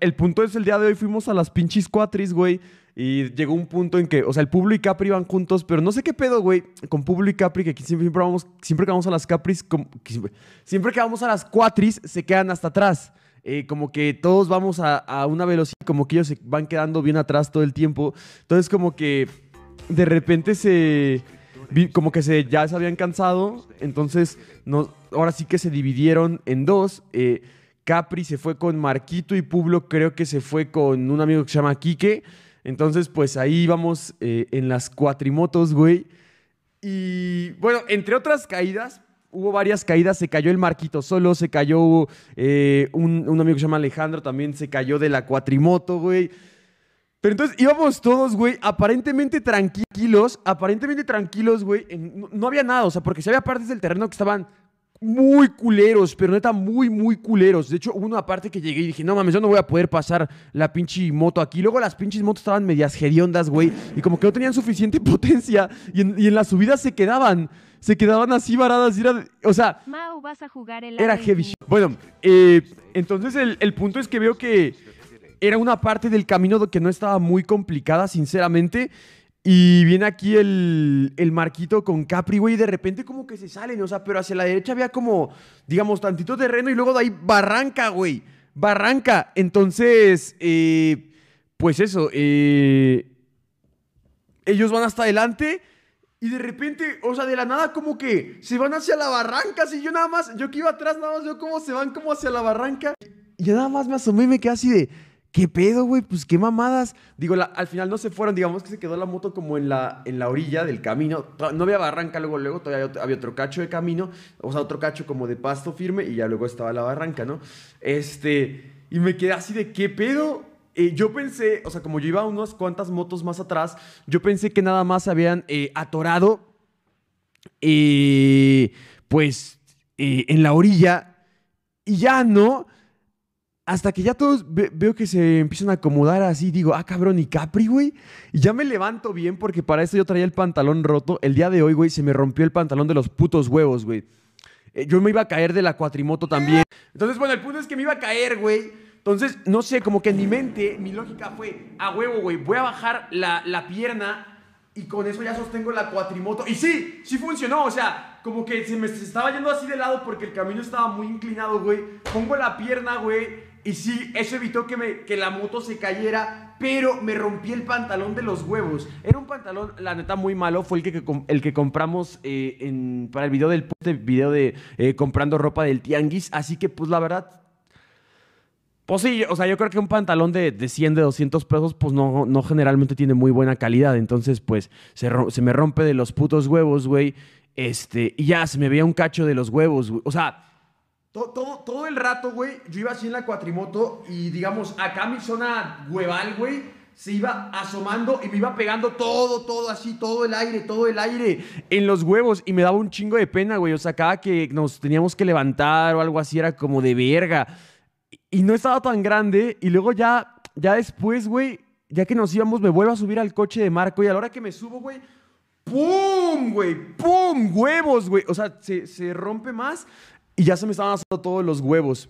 El punto es, el día de hoy fuimos a las pinches cuatris, güey. Y llegó un punto en que, o sea, el público y Capri van juntos, pero no sé qué pedo, güey, con público y Capri, que aquí siempre, vamos, siempre que vamos a las Capris, como, siempre, que vamos a las cuatris, se quedan hasta atrás. Eh, como que todos vamos a, una velocidad, como que ellos se van quedando bien atrás todo el tiempo. Entonces, como que de repente se como que se, ya se habían cansado, entonces ahora sí que se dividieron en dos. Eh, Capri se fue con Marquito y Publo creo que se fue con un amigo que se llama Quique. Entonces, pues ahí íbamos eh, en las cuatrimotos, güey. Y bueno, entre otras caídas, hubo varias caídas. Se cayó el Marquito solo, se cayó eh, un, amigo que se llama Alejandro, también se cayó de la cuatrimoto, güey. Pero entonces íbamos todos, güey, aparentemente tranquilos, aparentemente tranquilos, güey. No, había nada, o sea, porque si había partes del terreno que estaban muy culeros, pero neta muy, muy culeros. De hecho, hubo una parte que llegué y dije, no mames, yo no voy a poder pasar la pinche moto aquí. Luego las pinches motos estaban medias geriondas, güey, y como que no tenían suficiente potencia y en, la en subidas se quedaban. Se quedaban así varadas O sea... era heavy. Bueno, eh, entonces el, el punto es que veo que era una parte del camino que no estaba muy complicada, sinceramente. Y viene aquí el, el Marquito con Capri, güey, y de repente como que se salen, o sea, pero hacia la derecha había como, digamos, tantito terreno y luego de ahí barranca, güey, barranca. Entonces, eh, pues eso, eh, ellos van hasta adelante y de repente, o sea, de la nada como que se van hacia la barranca, si yo nada más, yo que iba atrás, nada más yo como se van como hacia la barranca. Y yo nada más me asomé y me quedé así de... ¿Qué pedo, güey? Pues qué mamadas. Digo, al final no se fueron, digamos que se quedó la moto como en la, en la orilla del camino. No había barranca luego, luego todavía había otro, cacho de camino, o sea, otro cacho como de pasto firme y ya luego estaba la barranca, ¿no? Este, y me quedé así de, ¿qué pedo? Eh, yo pensé, o sea, como yo iba unas cuantas motos más atrás, yo pensé que nada más habían eh, atorado, eh, pues, en la orilla y ya, ¿no? hasta que ya todos veo que se empiezan a acomodar así, digo, ah, cabrón, y Capri, güey. Y ya me levanto bien porque para eso yo traía el pantalón roto. El día de hoy, güey, se me rompió el pantalón de los putos huevos, güey. Eh, yo me iba a caer de la cuatrimoto también. Entonces, bueno, el punto es que me iba a caer, güey. Entonces, no sé, como que en mi mente, mi lógica fue, a huevo, güey, voy a bajar la, pierna y con eso ya sostengo la cuatrimoto. Y sí, sí funcionó. O sea, como que se me estaba yendo así de lado porque el camino estaba muy inclinado, güey. Pongo la pierna, güey. Y sí, eso evitó que, me, que la moto se cayera, pero me rompí el pantalón de los huevos. Era un pantalón, la neta, muy malo. Fue el que, el que compramos eh, para el video del puto este video de eh, comprando ropa del tianguis. Así que, pues, la verdad, pues sí, o sea, yo creo que un pantalón de, 100, de 200 pesos, pues no, no generalmente tiene muy buena calidad. Entonces, pues se, se me rompe de los putos huevos, güey. Este, y ya se me veía un cacho de los huevos, güey. O sea, todo, el rato, güey, yo iba así en la cuatrimoto y, digamos, acá mi zona hueval, güey, se iba asomando y me iba pegando todo, todo así, todo el aire, todo el aire en los huevos y me daba un chingo de pena, güey. O sea, acá que nos teníamos que levantar o algo así era como de verga. Y no estaba tan grande y luego ya, ya después, güey, ya que nos íbamos, me vuelvo a subir al coche de Marco y a la hora que me subo, güey, ¡pum, güey! ¡pum, huevos, güey! O sea, se, se rompe más y ya se me estaban asando todos los huevos.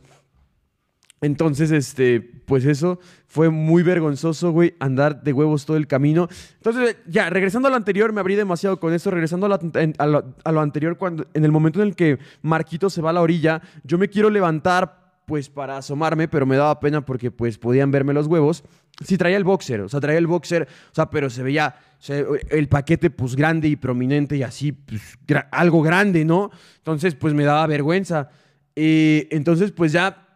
Entonces, este, pues eso fue muy vergonzoso, güey, andar de huevos todo el camino. Entonces, ya, regresando a lo anterior, me abrí demasiado con eso. Regresando a lo, a lo anterior, cuando, en el momento en el que Marquito se va a la orilla, yo me quiero levantar pues para asomarme, pero me daba pena porque pues podían verme los huevos. Sí traía el boxer, o sea, traía el boxer, o sea, pero se veía el paquete pues grande y prominente y así, pues algo grande, ¿no? Entonces pues me daba vergüenza. Eh, entonces pues ya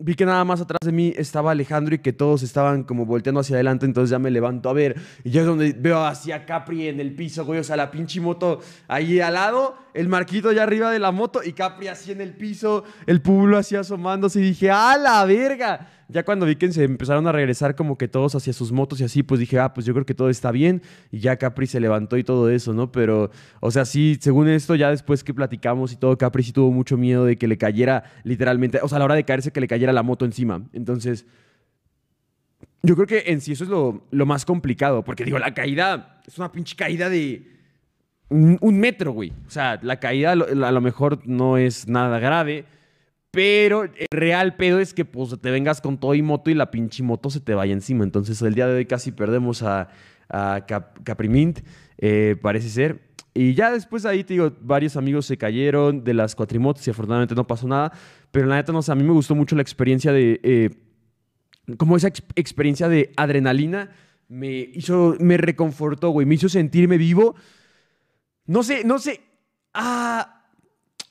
vi que nada más atrás de mí estaba Alejandro y que todos estaban como volteando hacia adelante, entonces ya me levanto a ver. Y ya es donde veo hacia Capri en el piso, güey. O sea, la pinche moto ahí al lado, el marquito allá arriba de la moto y Capri así en el piso, el pueblo así asomándose. Y dije, ¡a la verga! ya cuando vi que se empezaron a regresar como que todos hacia sus motos y así, pues dije, ah, pues yo creo que todo está bien. Y ya Capri se levantó y todo eso, ¿no? Pero, o sea, sí, según esto, ya después que platicamos y todo, Capri sí tuvo mucho miedo de que le cayera literalmente, o sea, a la hora de caerse, que le cayera la moto encima. Entonces, yo creo que en sí eso es lo, más complicado, porque digo, la caída es una pinche caída de un, metro, güey. O sea, la caída a lo mejor no es nada grave pero el eh, real pedo es que pues te vengas con todo y moto y la pinche moto se te vaya encima. Entonces el día de hoy casi perdemos a, Caprimint, eh, parece ser. Y ya después ahí te digo, varios amigos se cayeron de las cuatrimotos y afortunadamente no pasó nada. Pero la neta, no sé, a mí me gustó mucho la experiencia de... Eh, como esa experiencia de adrenalina me hizo, me reconfortó, güey, me hizo sentirme vivo. No sé, no sé. Ah,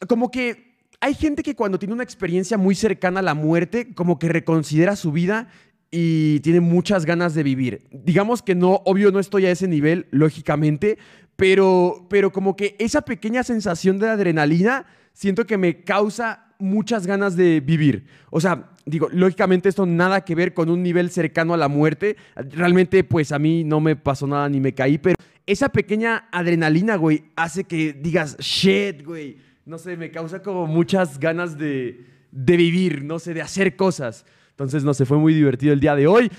como que hay gente que cuando tiene una experiencia muy cercana a la muerte, como que reconsidera su vida y tiene muchas ganas de vivir. Digamos que no, obvio no estoy a ese nivel, lógicamente, pero, pero como que esa pequeña sensación de adrenalina siento que me causa muchas ganas de vivir. O sea, digo, lógicamente esto nada que ver con un nivel cercano a la muerte. Realmente, pues a mí no me pasó nada ni me caí, pero esa pequeña adrenalina, güey, hace que digas, shit, güey no sé, me causa como muchas ganas de, vivir, no sé, de hacer cosas. Entonces, no sé, fue muy divertido el día de hoy.